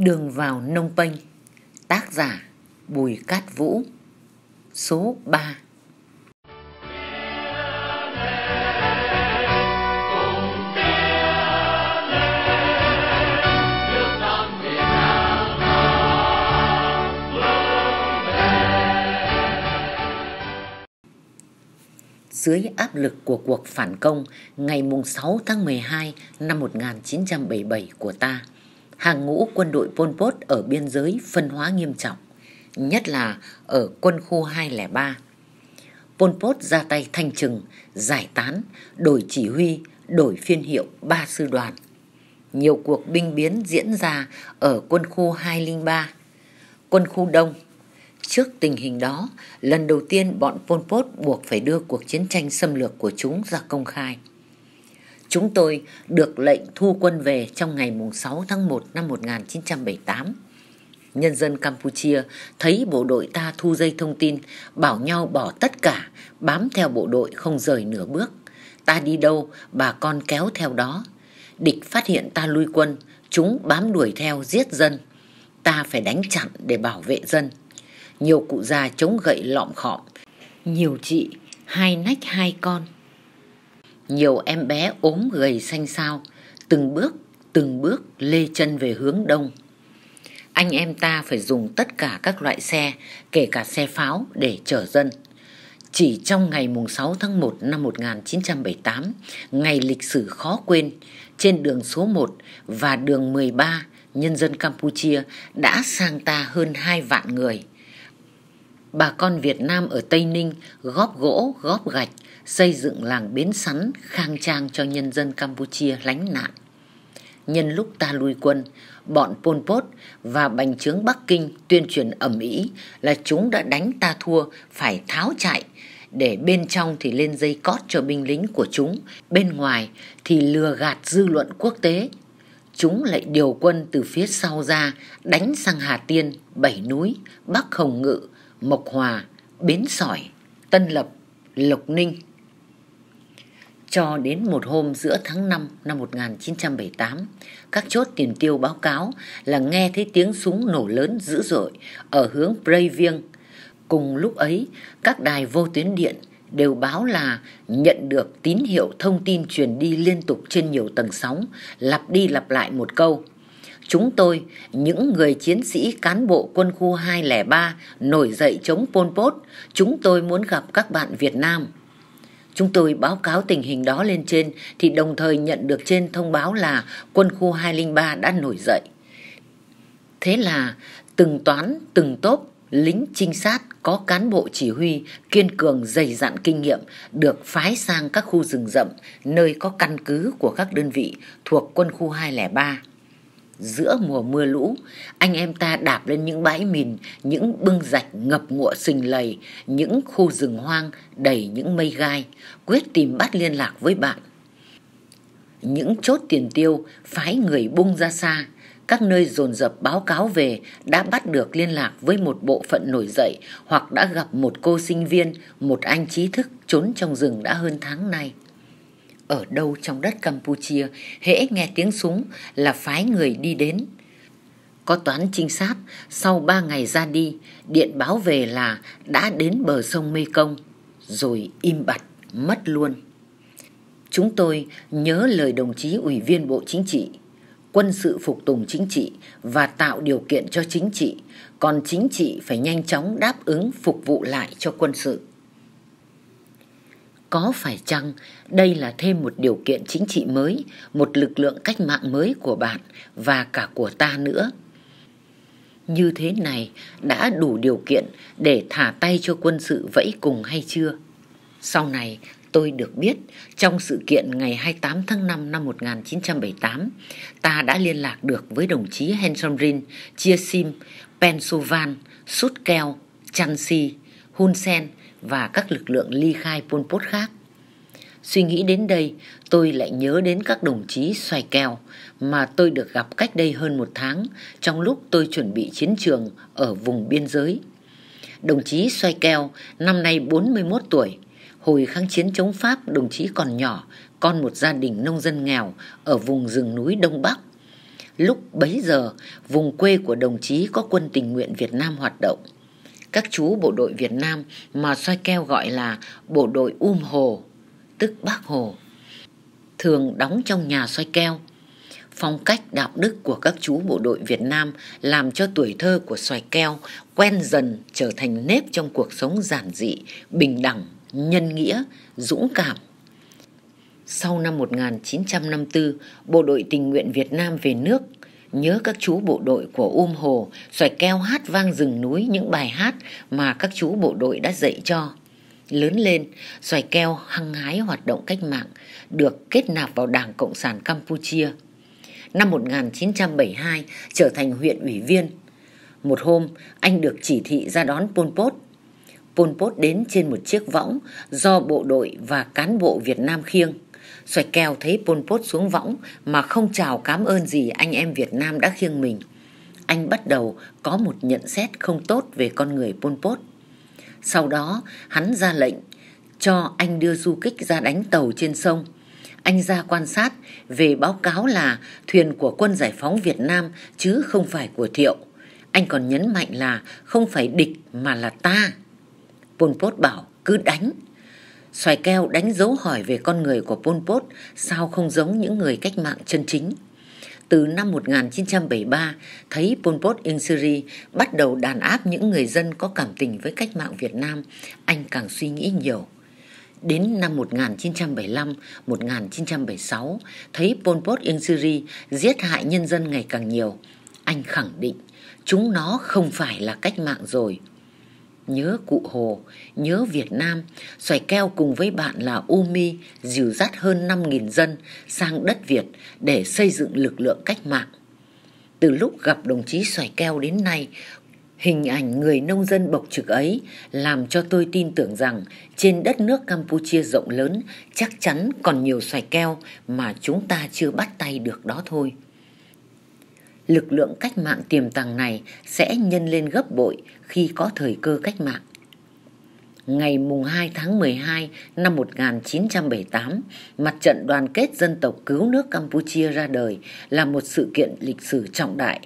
Đường vào Nông Pênh Tác giả Bùi Cát Vũ Số 3 dưới áp lực của cuộc phản công ngày 6 tháng 12 năm 1977 của ta, hàng ngũ quân đội Pol Pot ở biên giới phân hóa nghiêm trọng, nhất là ở quân khu 203. Pol Pot ra tay thanh trừng, giải tán, đổi chỉ huy, đổi phiên hiệu ba sư đoàn. Nhiều cuộc binh biến diễn ra ở quân khu 203, quân khu Đông. Trước tình hình đó, lần đầu tiên bọn Pol Pot buộc phải đưa cuộc chiến tranh xâm lược của chúng ra công khai. Chúng tôi được lệnh thu quân về trong ngày 6 tháng 1 năm 1978. Nhân dân Campuchia thấy bộ đội ta thu dây thông tin, bảo nhau bỏ tất cả, bám theo bộ đội không rời nửa bước. Ta đi đâu, bà con kéo theo đó. Địch phát hiện ta lui quân, chúng bám đuổi theo giết dân. Ta phải đánh chặn để bảo vệ dân. Nhiều cụ già chống gậy lọm khọm, nhiều chị hai nách hai con nhiều em bé ốm gầy xanh xao, từng bước, từng bước lê chân về hướng đông. Anh em ta phải dùng tất cả các loại xe, kể cả xe pháo để chở dân. Chỉ trong ngày mùng 6 tháng 1 năm 1978, ngày lịch sử khó quên, trên đường số 1 và đường 13, nhân dân Campuchia đã sang ta hơn 2 vạn người. Bà con Việt Nam ở Tây Ninh góp gỗ, góp gạch, xây dựng làng bến sắn khang trang cho nhân dân Campuchia lánh nạn. Nhân lúc ta lui quân, bọn Pol Pot và bành trướng Bắc Kinh tuyên truyền ẩm ý là chúng đã đánh ta thua, phải tháo chạy, để bên trong thì lên dây cót cho binh lính của chúng, bên ngoài thì lừa gạt dư luận quốc tế. Chúng lại điều quân từ phía sau ra, đánh sang Hà Tiên, Bảy Núi, Bắc Hồng Ngự, Mộc Hòa, Bến Sỏi, Tân Lập, Lộc Ninh cho đến một hôm giữa tháng 5 năm 1978, các chốt tiền tiêu báo cáo là nghe thấy tiếng súng nổ lớn dữ dội ở hướng Previeng. Cùng lúc ấy, các đài vô tuyến điện đều báo là nhận được tín hiệu thông tin truyền đi liên tục trên nhiều tầng sóng, lặp đi lặp lại một câu. Chúng tôi, những người chiến sĩ cán bộ quân khu 203 nổi dậy chống Pol Pot, chúng tôi muốn gặp các bạn Việt Nam. Chúng tôi báo cáo tình hình đó lên trên thì đồng thời nhận được trên thông báo là quân khu 203 đã nổi dậy. Thế là từng toán, từng tốp, lính trinh sát có cán bộ chỉ huy kiên cường dày dặn kinh nghiệm được phái sang các khu rừng rậm nơi có căn cứ của các đơn vị thuộc quân khu 203 giữa mùa mưa lũ, anh em ta đạp lên những bãi mìn, những bưng rạch ngập ngụa sình lầy, những khu rừng hoang đầy những mây gai, quyết tìm bắt liên lạc với bạn. Những chốt tiền tiêu phái người bung ra xa, các nơi dồn dập báo cáo về đã bắt được liên lạc với một bộ phận nổi dậy hoặc đã gặp một cô sinh viên, một anh trí thức trốn trong rừng đã hơn tháng nay ở đâu trong đất Campuchia, hễ nghe tiếng súng là phái người đi đến. Có toán trinh sát, sau ba ngày ra đi, điện báo về là đã đến bờ sông Mê Công, rồi im bặt, mất luôn. Chúng tôi nhớ lời đồng chí Ủy viên Bộ Chính trị, quân sự phục tùng chính trị và tạo điều kiện cho chính trị, còn chính trị phải nhanh chóng đáp ứng phục vụ lại cho quân sự có phải chăng đây là thêm một điều kiện chính trị mới, một lực lượng cách mạng mới của bạn và cả của ta nữa? Như thế này đã đủ điều kiện để thả tay cho quân sự vẫy cùng hay chưa? Sau này tôi được biết trong sự kiện ngày 28 tháng 5 năm 1978, ta đã liên lạc được với đồng chí Henson Chia Sim, Pensovan, Sút Chansi, Chan Hun Sen và các lực lượng ly khai Pol Pot khác. Suy nghĩ đến đây, tôi lại nhớ đến các đồng chí xoài kèo mà tôi được gặp cách đây hơn một tháng trong lúc tôi chuẩn bị chiến trường ở vùng biên giới. Đồng chí xoay kèo, năm nay 41 tuổi. Hồi kháng chiến chống Pháp, đồng chí còn nhỏ, con một gia đình nông dân nghèo ở vùng rừng núi Đông Bắc. Lúc bấy giờ, vùng quê của đồng chí có quân tình nguyện Việt Nam hoạt động các chú bộ đội Việt Nam mà soi keo gọi là bộ đội Um Hồ, tức Bác Hồ, thường đóng trong nhà soi keo. Phong cách đạo đức của các chú bộ đội Việt Nam làm cho tuổi thơ của xoài keo quen dần trở thành nếp trong cuộc sống giản dị, bình đẳng, nhân nghĩa, dũng cảm. Sau năm 1954, Bộ đội tình nguyện Việt Nam về nước nhớ các chú bộ đội của Um Hồ xoài keo hát vang rừng núi những bài hát mà các chú bộ đội đã dạy cho. Lớn lên, xoài keo hăng hái hoạt động cách mạng, được kết nạp vào Đảng Cộng sản Campuchia. Năm 1972, trở thành huyện ủy viên. Một hôm, anh được chỉ thị ra đón Pol Pot. Pol Pot đến trên một chiếc võng do bộ đội và cán bộ Việt Nam khiêng. Xoài kèo thấy Pol Pot xuống võng mà không chào cảm ơn gì anh em Việt Nam đã khiêng mình. Anh bắt đầu có một nhận xét không tốt về con người Pol Pot. Sau đó, hắn ra lệnh cho anh đưa du kích ra đánh tàu trên sông. Anh ra quan sát về báo cáo là thuyền của quân giải phóng Việt Nam chứ không phải của Thiệu. Anh còn nhấn mạnh là không phải địch mà là ta. Pol Pot bảo cứ đánh Xoài keo đánh dấu hỏi về con người của Pol Pot sao không giống những người cách mạng chân chính. Từ năm 1973, thấy Pol Pot in Syria bắt đầu đàn áp những người dân có cảm tình với cách mạng Việt Nam, anh càng suy nghĩ nhiều. Đến năm 1975-1976, thấy Pol Pot in Syria giết hại nhân dân ngày càng nhiều, anh khẳng định chúng nó không phải là cách mạng rồi nhớ cụ Hồ, nhớ Việt Nam, xoài keo cùng với bạn là Umi dìu dắt hơn 5.000 dân sang đất Việt để xây dựng lực lượng cách mạng. Từ lúc gặp đồng chí xoài keo đến nay, Hình ảnh người nông dân bộc trực ấy làm cho tôi tin tưởng rằng trên đất nước Campuchia rộng lớn chắc chắn còn nhiều xoài keo mà chúng ta chưa bắt tay được đó thôi lực lượng cách mạng tiềm tàng này sẽ nhân lên gấp bội khi có thời cơ cách mạng. Ngày mùng 2 tháng 12 năm 1978, Mặt trận Đoàn kết Dân tộc Cứu nước Campuchia ra đời là một sự kiện lịch sử trọng đại.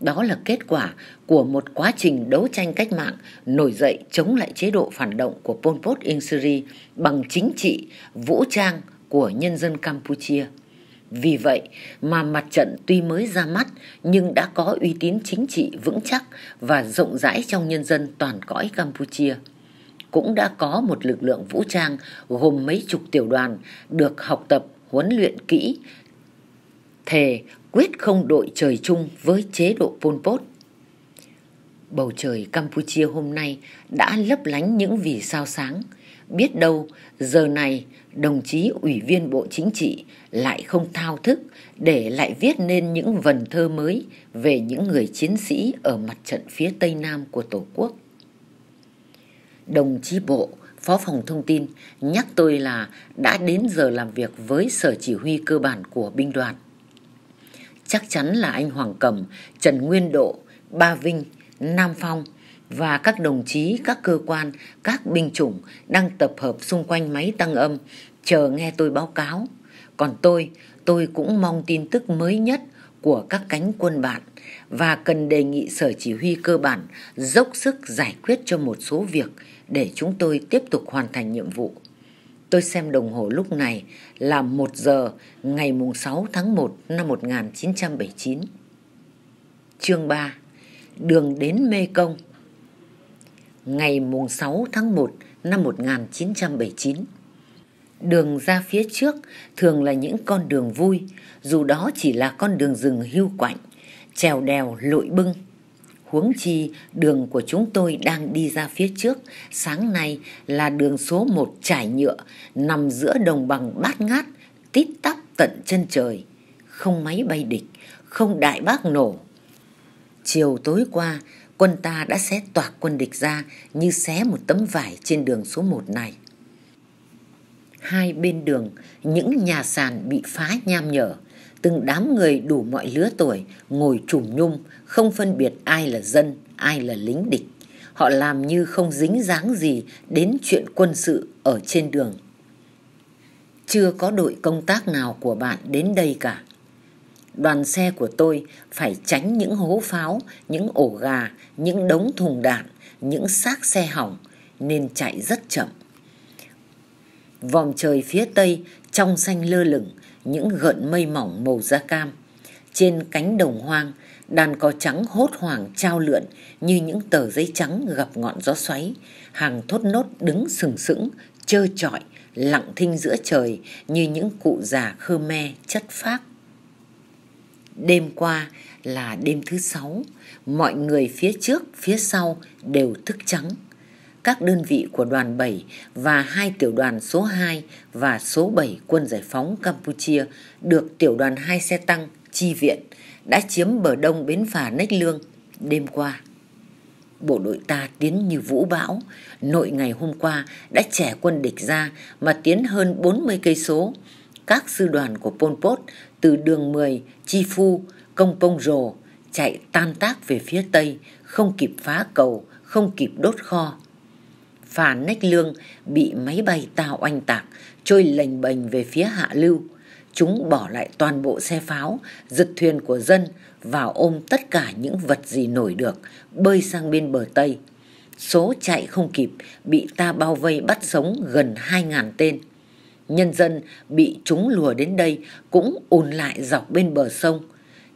Đó là kết quả của một quá trình đấu tranh cách mạng nổi dậy chống lại chế độ phản động của Pol Pot Insuri bằng chính trị, vũ trang của nhân dân Campuchia. Vì vậy mà mặt trận tuy mới ra mắt nhưng đã có uy tín chính trị vững chắc và rộng rãi trong nhân dân toàn cõi Campuchia. Cũng đã có một lực lượng vũ trang gồm mấy chục tiểu đoàn được học tập, huấn luyện kỹ, thề quyết không đội trời chung với chế độ Pol Pot. Bầu trời Campuchia hôm nay đã lấp lánh những vì sao sáng. Biết đâu, giờ này đồng chí ủy viên Bộ Chính trị lại không thao thức để lại viết nên những vần thơ mới về những người chiến sĩ ở mặt trận phía Tây Nam của Tổ quốc. Đồng chí Bộ, Phó phòng thông tin nhắc tôi là đã đến giờ làm việc với sở chỉ huy cơ bản của binh đoàn. Chắc chắn là anh Hoàng cầm Trần Nguyên Độ, Ba Vinh, Nam Phong – và các đồng chí, các cơ quan, các binh chủng đang tập hợp xung quanh máy tăng âm, chờ nghe tôi báo cáo. Còn tôi, tôi cũng mong tin tức mới nhất của các cánh quân bạn và cần đề nghị sở chỉ huy cơ bản dốc sức giải quyết cho một số việc để chúng tôi tiếp tục hoàn thành nhiệm vụ. Tôi xem đồng hồ lúc này là một giờ ngày sáu tháng một năm một nghìn chín trăm bảy mươi chín Chương ba Đường đến Mê Công ngày mùng 6 tháng 1 năm 1979. Đường ra phía trước thường là những con đường vui, dù đó chỉ là con đường rừng hưu quạnh, trèo đèo lội bưng. Huống chi đường của chúng tôi đang đi ra phía trước, sáng nay là đường số 1 trải nhựa, nằm giữa đồng bằng bát ngát, tít tắp tận chân trời. Không máy bay địch, không đại bác nổ. Chiều tối qua, quân ta đã xé toạc quân địch ra như xé một tấm vải trên đường số 1 này. Hai bên đường, những nhà sàn bị phá nham nhở, từng đám người đủ mọi lứa tuổi ngồi trùm nhung, không phân biệt ai là dân, ai là lính địch. Họ làm như không dính dáng gì đến chuyện quân sự ở trên đường. Chưa có đội công tác nào của bạn đến đây cả đoàn xe của tôi phải tránh những hố pháo, những ổ gà, những đống thùng đạn, những xác xe hỏng nên chạy rất chậm. Vòng trời phía tây trong xanh lơ lửng những gợn mây mỏng màu da cam. Trên cánh đồng hoang, đàn cò trắng hốt hoảng trao lượn như những tờ giấy trắng gặp ngọn gió xoáy. Hàng thốt nốt đứng sừng sững, trơ trọi, lặng thinh giữa trời như những cụ già khơ me chất phác. Đêm qua là đêm thứ sáu, mọi người phía trước, phía sau đều thức trắng. Các đơn vị của đoàn bảy và hai tiểu đoàn số hai và số bảy quân giải phóng Campuchia được tiểu đoàn hai xe tăng chi viện đã chiếm bờ đông bến phà Nách Lương đêm qua. Bộ đội ta tiến như vũ bão, nội ngày hôm qua đã trẻ quân địch ra mà tiến hơn bốn mươi cây số. Các sư đoàn của Pol Pot từ đường 10, Chi Phu, Công Pông Rồ, chạy tan tác về phía Tây, không kịp phá cầu, không kịp đốt kho. Phà Nách Lương bị máy bay tàu oanh tạc, trôi lềnh bềnh về phía hạ lưu. Chúng bỏ lại toàn bộ xe pháo, giật thuyền của dân và ôm tất cả những vật gì nổi được, bơi sang bên bờ Tây. Số chạy không kịp, bị ta bao vây bắt sống gần 2.000 tên nhân dân bị chúng lùa đến đây cũng ùn lại dọc bên bờ sông.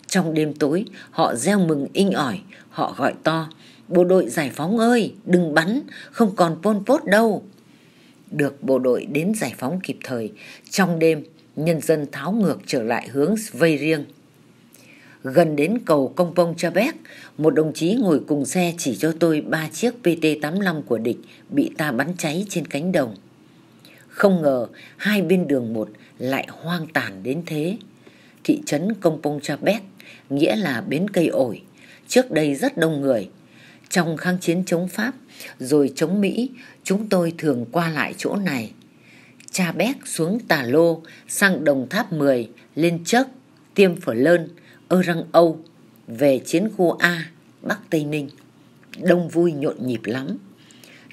Trong đêm tối, họ reo mừng inh ỏi, họ gọi to, bộ đội giải phóng ơi, đừng bắn, không còn Pol Pot đâu. Được bộ đội đến giải phóng kịp thời, trong đêm, nhân dân tháo ngược trở lại hướng vây riêng. Gần đến cầu Công Pông Cha bét một đồng chí ngồi cùng xe chỉ cho tôi ba chiếc PT-85 của địch bị ta bắn cháy trên cánh đồng. Không ngờ hai bên đường một lại hoang tàn đến thế. Thị trấn Công Pông Cha Bét, nghĩa là bến cây ổi, trước đây rất đông người. Trong kháng chiến chống Pháp, rồi chống Mỹ, chúng tôi thường qua lại chỗ này. Cha Bét xuống Tà Lô, sang Đồng Tháp 10, lên Chớc, Tiêm Phở Lơn, Ơ Răng Âu, về chiến khu A, Bắc Tây Ninh. Đông vui nhộn nhịp lắm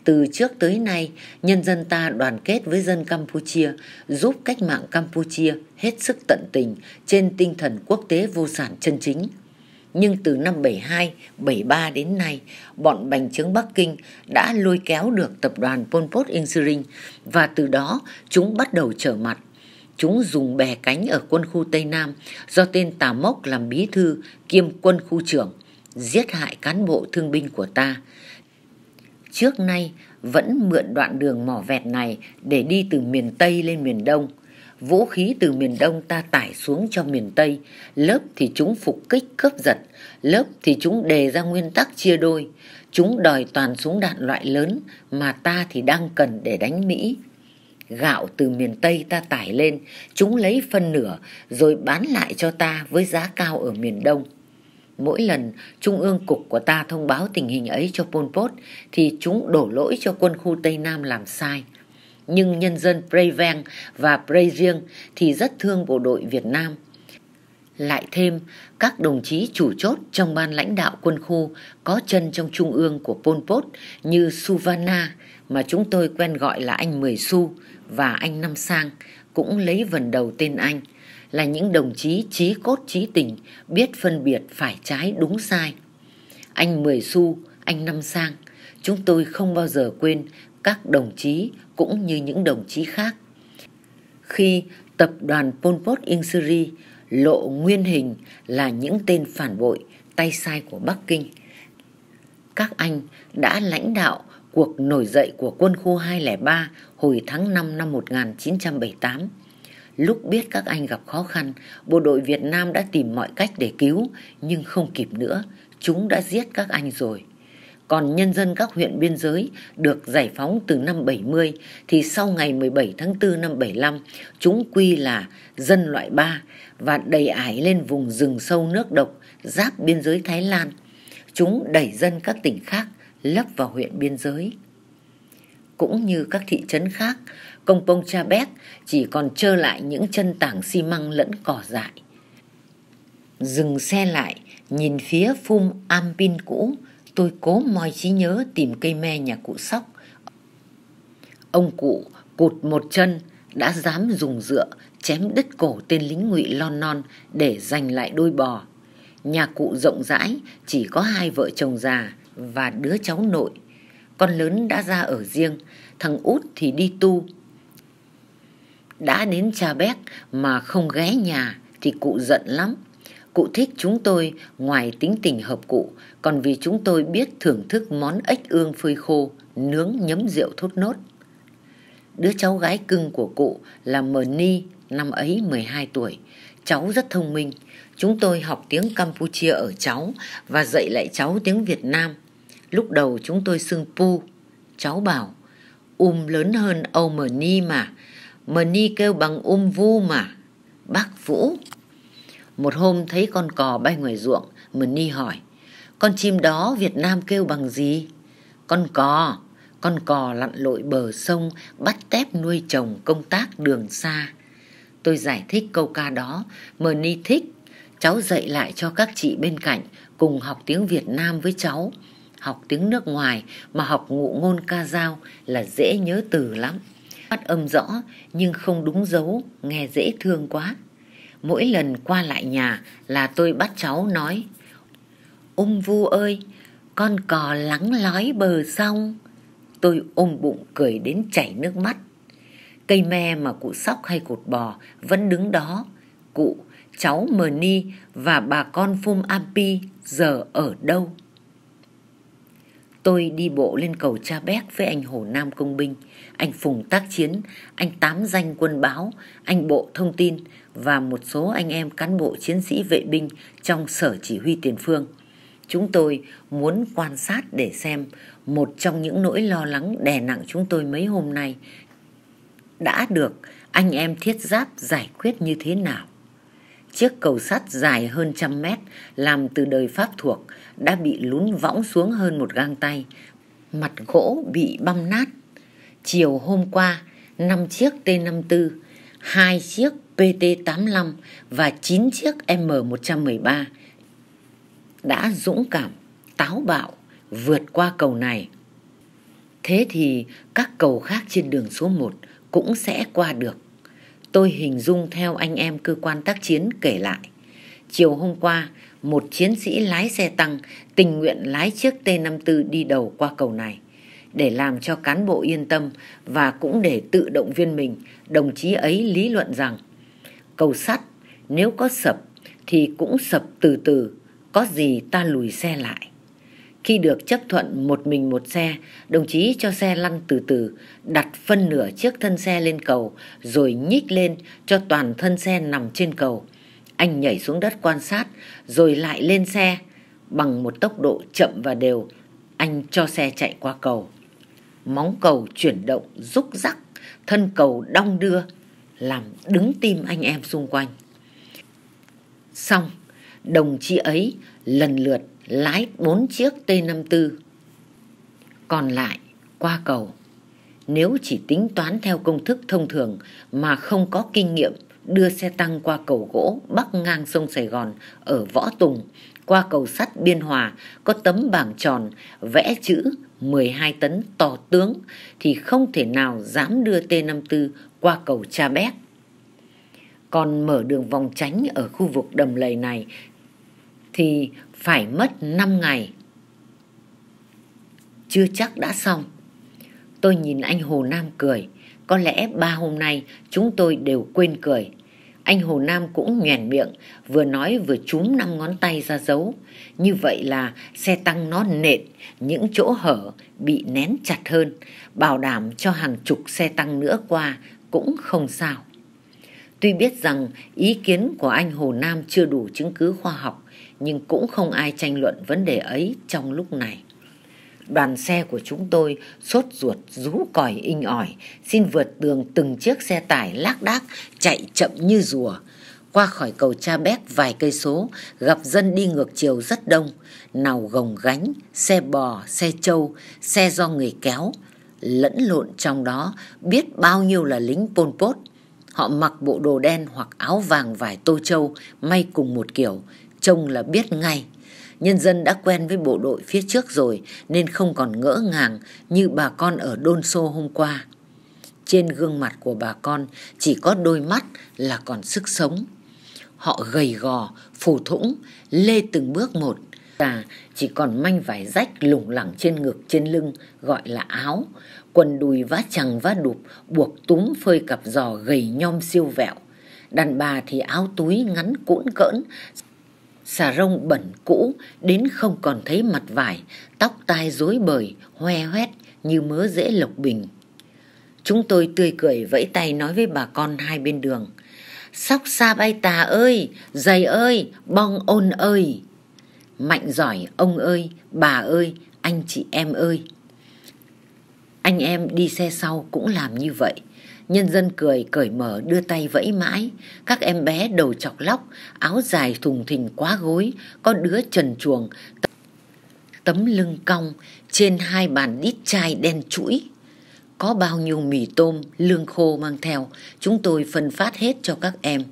từ trước tới nay, nhân dân ta đoàn kết với dân Campuchia, giúp cách mạng Campuchia hết sức tận tình trên tinh thần quốc tế vô sản chân chính. Nhưng từ năm 72, 73 đến nay, bọn bành trướng Bắc Kinh đã lôi kéo được tập đoàn Pol Pot Insuring và từ đó chúng bắt đầu trở mặt. Chúng dùng bè cánh ở quân khu Tây Nam do tên Tà Mốc làm bí thư kiêm quân khu trưởng, giết hại cán bộ thương binh của ta trước nay vẫn mượn đoạn đường mỏ vẹt này để đi từ miền Tây lên miền Đông. Vũ khí từ miền Đông ta tải xuống cho miền Tây, lớp thì chúng phục kích cướp giật, lớp thì chúng đề ra nguyên tắc chia đôi. Chúng đòi toàn súng đạn loại lớn mà ta thì đang cần để đánh Mỹ. Gạo từ miền Tây ta tải lên, chúng lấy phân nửa rồi bán lại cho ta với giá cao ở miền Đông mỗi lần Trung ương Cục của ta thông báo tình hình ấy cho Pol Pot thì chúng đổ lỗi cho quân khu Tây Nam làm sai. Nhưng nhân dân Preven và Prejiang thì rất thương bộ đội Việt Nam. Lại thêm, các đồng chí chủ chốt trong ban lãnh đạo quân khu có chân trong trung ương của Pol Pot như Suvana mà chúng tôi quen gọi là anh Mười Su và anh Năm Sang cũng lấy vần đầu tên anh là những đồng chí trí cốt trí tình, biết phân biệt phải trái đúng sai. Anh Mười Xu, anh Năm Sang, chúng tôi không bao giờ quên các đồng chí cũng như những đồng chí khác. Khi tập đoàn Pol Pot Ing lộ nguyên hình là những tên phản bội tay sai của Bắc Kinh, các anh đã lãnh đạo cuộc nổi dậy của quân khu 203 hồi tháng 5 năm 1978 Lúc biết các anh gặp khó khăn, bộ đội Việt Nam đã tìm mọi cách để cứu, nhưng không kịp nữa, chúng đã giết các anh rồi. Còn nhân dân các huyện biên giới được giải phóng từ năm 70 thì sau ngày 17 tháng 4 năm 75, chúng quy là dân loại 3 và đầy ải lên vùng rừng sâu nước độc giáp biên giới Thái Lan. Chúng đẩy dân các tỉnh khác lấp vào huyện biên giới. Cũng như các thị trấn khác, công pông cha béc chỉ còn trơ lại những chân tảng xi măng lẫn cỏ dại dừng xe lại nhìn phía phum am pin cũ tôi cố moi trí nhớ tìm cây me nhà cụ sóc ông cụ cụt một chân đã dám dùng dựa chém đứt cổ tên lính ngụy lon non để giành lại đôi bò nhà cụ rộng rãi chỉ có hai vợ chồng già và đứa cháu nội con lớn đã ra ở riêng thằng út thì đi tu đã đến Cha Béc mà không ghé nhà thì cụ giận lắm. Cụ thích chúng tôi ngoài tính tình hợp cụ, còn vì chúng tôi biết thưởng thức món ếch ương phơi khô, nướng nhấm rượu thốt nốt. Đứa cháu gái cưng của cụ là Mờ Ni, năm ấy mười hai tuổi. Cháu rất thông minh, chúng tôi học tiếng Campuchia ở cháu và dạy lại cháu tiếng Việt Nam. Lúc đầu chúng tôi xưng Pu, cháu bảo, um lớn hơn Âu Mờ Ni mà, mờ ni kêu bằng um vu mà bác vũ một hôm thấy con cò bay ngoài ruộng mờ ni hỏi con chim đó việt nam kêu bằng gì con cò con cò lặn lội bờ sông bắt tép nuôi chồng công tác đường xa tôi giải thích câu ca đó mờ ni thích cháu dạy lại cho các chị bên cạnh cùng học tiếng việt nam với cháu học tiếng nước ngoài mà học ngụ ngôn ca dao là dễ nhớ từ lắm phát âm rõ nhưng không đúng dấu, nghe dễ thương quá. Mỗi lần qua lại nhà là tôi bắt cháu nói Ung vu ơi, con cò lắng lói bờ sông. Tôi ôm bụng cười đến chảy nước mắt. Cây me mà cụ sóc hay cột bò vẫn đứng đó. Cụ, cháu Mờ Ni và bà con Phum api giờ ở đâu? Tôi đi bộ lên cầu Cha Béc với anh Hồ Nam Công Binh anh Phùng tác chiến, anh tám danh quân báo, anh bộ thông tin và một số anh em cán bộ chiến sĩ vệ binh trong sở chỉ huy tiền phương. Chúng tôi muốn quan sát để xem một trong những nỗi lo lắng đè nặng chúng tôi mấy hôm nay đã được anh em thiết giáp giải quyết như thế nào. Chiếc cầu sắt dài hơn trăm mét làm từ đời Pháp thuộc đã bị lún võng xuống hơn một gang tay. Mặt gỗ bị băm nát Chiều hôm qua, 5 chiếc T54, 2 chiếc PT85 và 9 chiếc M113 đã dũng cảm, táo bạo vượt qua cầu này. Thế thì các cầu khác trên đường số 1 cũng sẽ qua được. Tôi hình dung theo anh em cơ quan tác chiến kể lại. Chiều hôm qua, một chiến sĩ lái xe tăng tình nguyện lái chiếc T54 đi đầu qua cầu này để làm cho cán bộ yên tâm và cũng để tự động viên mình, đồng chí ấy lý luận rằng cầu sắt nếu có sập thì cũng sập từ từ, có gì ta lùi xe lại. Khi được chấp thuận một mình một xe, đồng chí cho xe lăn từ từ, đặt phân nửa chiếc thân xe lên cầu, rồi nhích lên cho toàn thân xe nằm trên cầu. Anh nhảy xuống đất quan sát, rồi lại lên xe. Bằng một tốc độ chậm và đều, anh cho xe chạy qua cầu móng cầu chuyển động rúc rắc, thân cầu đong đưa, làm đứng tim anh em xung quanh. Xong, đồng chí ấy lần lượt lái bốn chiếc T54. Còn lại, qua cầu. Nếu chỉ tính toán theo công thức thông thường mà không có kinh nghiệm đưa xe tăng qua cầu gỗ bắc ngang sông Sài Gòn ở Võ Tùng, qua cầu sắt Biên Hòa có tấm bảng tròn vẽ chữ 12 tấn tò tướng thì không thể nào dám đưa T54 qua cầu Cha Bét. Còn mở đường vòng tránh ở khu vực đầm lầy này thì phải mất 5 ngày. Chưa chắc đã xong. Tôi nhìn anh Hồ Nam cười. Có lẽ ba hôm nay chúng tôi đều quên cười. Anh Hồ Nam cũng nhoẻn miệng, vừa nói vừa trúng năm ngón tay ra dấu. Như vậy là xe tăng nó nện, những chỗ hở bị nén chặt hơn, bảo đảm cho hàng chục xe tăng nữa qua cũng không sao. Tuy biết rằng ý kiến của anh Hồ Nam chưa đủ chứng cứ khoa học, nhưng cũng không ai tranh luận vấn đề ấy trong lúc này đoàn xe của chúng tôi sốt ruột rú còi inh ỏi, xin vượt đường từng chiếc xe tải lác đác chạy chậm như rùa. Qua khỏi cầu Cha bét vài cây số, gặp dân đi ngược chiều rất đông, nào gồng gánh, xe bò, xe trâu, xe do người kéo, lẫn lộn trong đó biết bao nhiêu là lính Pol Pot. Họ mặc bộ đồ đen hoặc áo vàng vải tô châu may cùng một kiểu, trông là biết ngay. Nhân dân đã quen với bộ đội phía trước rồi nên không còn ngỡ ngàng như bà con ở Đôn Xô hôm qua. Trên gương mặt của bà con chỉ có đôi mắt là còn sức sống. Họ gầy gò, phù thũng, lê từng bước một. Và chỉ còn manh vải rách lủng lẳng trên ngực trên lưng gọi là áo. Quần đùi vá chằng vá đục buộc túm phơi cặp giò gầy nhom siêu vẹo. Đàn bà thì áo túi ngắn cũn cỡn, xà rông bẩn cũ đến không còn thấy mặt vải, tóc tai rối bời, hoe hoét như mớ rễ lộc bình. Chúng tôi tươi cười vẫy tay nói với bà con hai bên đường. Sóc xa bay tà ơi, giày ơi, bong ôn ơi. Mạnh giỏi ông ơi, bà ơi, anh chị em ơi. Anh em đi xe sau cũng làm như vậy. Nhân dân cười cởi mở đưa tay vẫy mãi, các em bé đầu chọc lóc, áo dài thùng thình quá gối, có đứa trần chuồng, tấm lưng cong, trên hai bàn đít chai đen chuỗi. Có bao nhiêu mì tôm, lương khô mang theo, chúng tôi phân phát hết cho các em.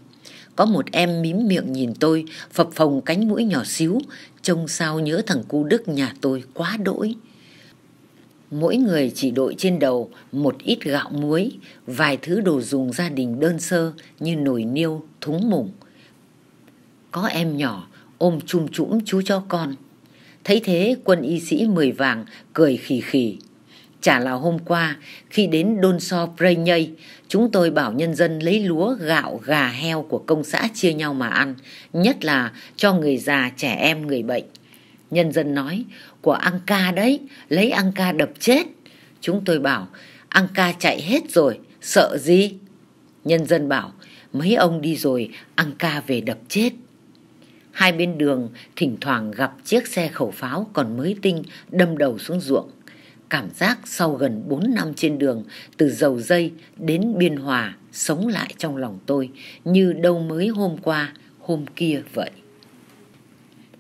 Có một em mím miệng nhìn tôi, phập phồng cánh mũi nhỏ xíu, trông sao nhớ thằng cu Đức nhà tôi quá đỗi mỗi người chỉ đội trên đầu một ít gạo muối, vài thứ đồ dùng gia đình đơn sơ như nồi niêu, thúng mủng. Có em nhỏ ôm chum chũm chú cho con. Thấy thế quân y sĩ mười vàng cười khì khì. Chả là hôm qua khi đến Đôn So Prey Nhây, chúng tôi bảo nhân dân lấy lúa, gạo, gà heo của công xã chia nhau mà ăn, nhất là cho người già, trẻ em, người bệnh. Nhân dân nói, của Anca đấy, lấy Anca đập chết. Chúng tôi bảo, Anca chạy hết rồi, sợ gì? Nhân dân bảo, mấy ông đi rồi, Anca về đập chết. Hai bên đường thỉnh thoảng gặp chiếc xe khẩu pháo còn mới tinh đâm đầu xuống ruộng. Cảm giác sau gần 4 năm trên đường từ dầu dây đến biên hòa sống lại trong lòng tôi như đâu mới hôm qua, hôm kia vậy.